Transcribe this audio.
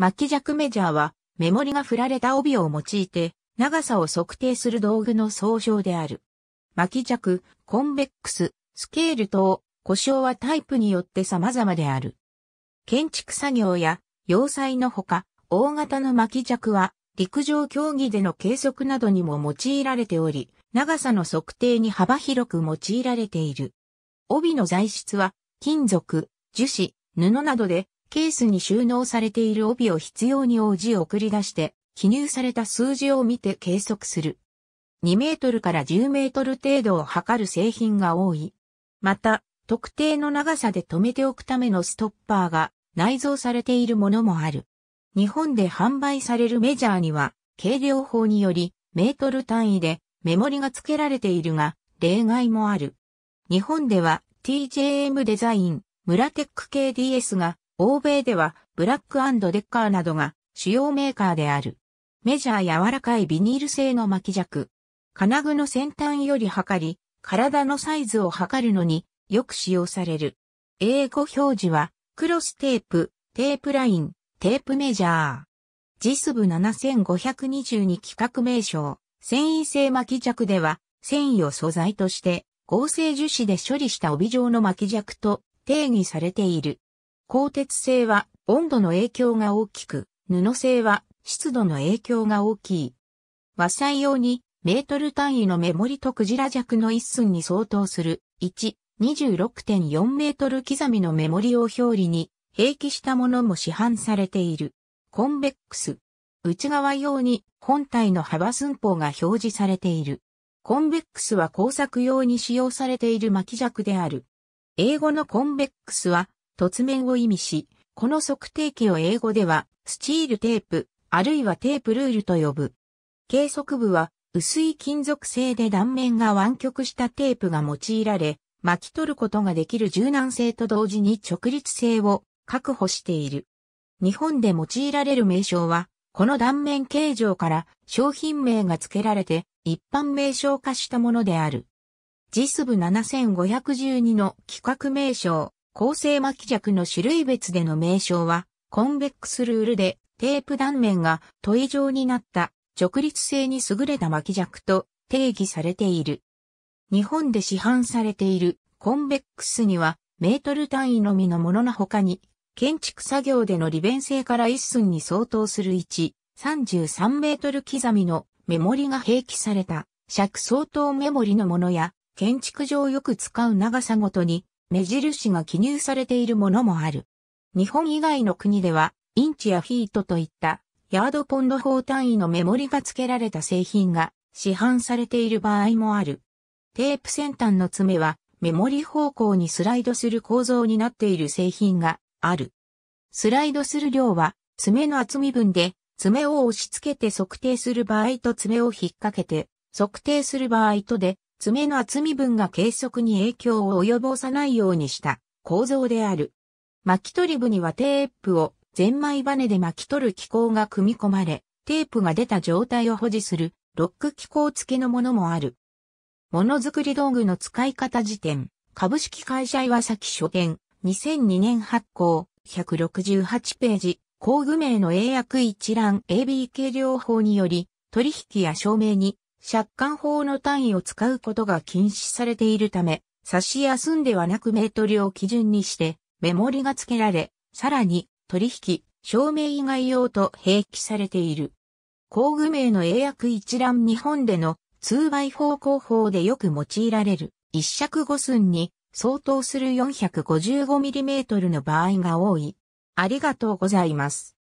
巻き尺メジャーは、メモリが振られた帯を用いて、長さを測定する道具の総称である。巻き尺、コンベックス、スケール等、故障はタイプによって様々である。建築作業や要塞のほか、大型の巻き尺は陸上競技での計測などにも用いられており、長さの測定に幅広く用いられている。帯の材質は金属、樹脂、布などでケースに収納されている帯を必要に応じ送り出して、記入された数字を見て計測する。2メートルから10メートル程度を測る製品が多い。また、特定の長さで止めておくためのストッパーが内蔵されているものもある。日本で販売されるメジャーには、計量法により、メートル単位でメモリが付けられているが、例外もある。日本では TJM デザイン、ムラテック KDS が欧米ではブラックデッカーなどが主要メーカーである。メジャー柔らかいビニール製の巻き尺。金具の先端より測り、体のサイズを測るのによく使用される。英語表示は、クロステープ、テープライン、テープメジャー。ジスブ7522規格名称、繊維製巻き尺では、繊維を素材として合成樹脂で処理した帯状の巻き尺と定義されている。鋼鉄製は温度の影響が大きく、布製は湿度の影響が大きい。和裁用にメートル単位のメモリとクジラ弱の一寸に相当する1、26.4メートル刻みのメモリを表裏に併記したものも市販されている。コンベックス。内側用に本体の幅寸法が表示されている。コンベックスは工作用に使用されている巻き尺である。英語のコンベックスは突面を意味し、この測定器を英語では、スチールテープ、あるいはテープルールと呼ぶ。計測部は、薄い金属製で断面が湾曲したテープが用いられ、巻き取ることができる柔軟性と同時に直立性を確保している。日本で用いられる名称は、この断面形状から商品名が付けられて一般名称化したものである。j i s 部7 5 1 2の企画名称構成巻き尺の種類別での名称は、コンベックスルールで、テープ断面が問い状になった直立性に優れた巻き尺と定義されている。日本で市販されているコンベックスにはメートル単位のみのものの他に、建築作業での利便性から一寸に相当する1、33メートル刻みのメモリが併記された尺相当メモリのものや、建築上よく使う長さごとに目印が記入されているものもある。日本以外の国では、インチやフィートといったヤードポンド法単位のメモリが付けられた製品が市販されている場合もある。テープ先端の爪はメモリ方向にスライドする構造になっている製品がある。スライドする量は爪の厚み分で爪を押し付けて測定する場合と爪を引っ掛けて測定する場合とで爪の厚み分が計測に影響を及ぼさないようにした構造である。巻き取り部にはテープをゼンマイバネで巻き取る機構が組み込まれ、テープが出た状態を保持するロック機構付きのものもある。ものづくり道具の使い方辞典、株式会社岩崎書店、2002年発行、168ページ、工具名の英訳一覧 AB 計量法により、取引や証明に借款法の単位を使うことが禁止されているため、差し休んではなくメートルを基準にして、メモリが付けられ、さらに取引、証明以外用と併記されている。工具名の英訳一覧日本での 2x 方向法でよく用いられる一尺五寸に相当する 455mm の場合が多い。ありがとうございます。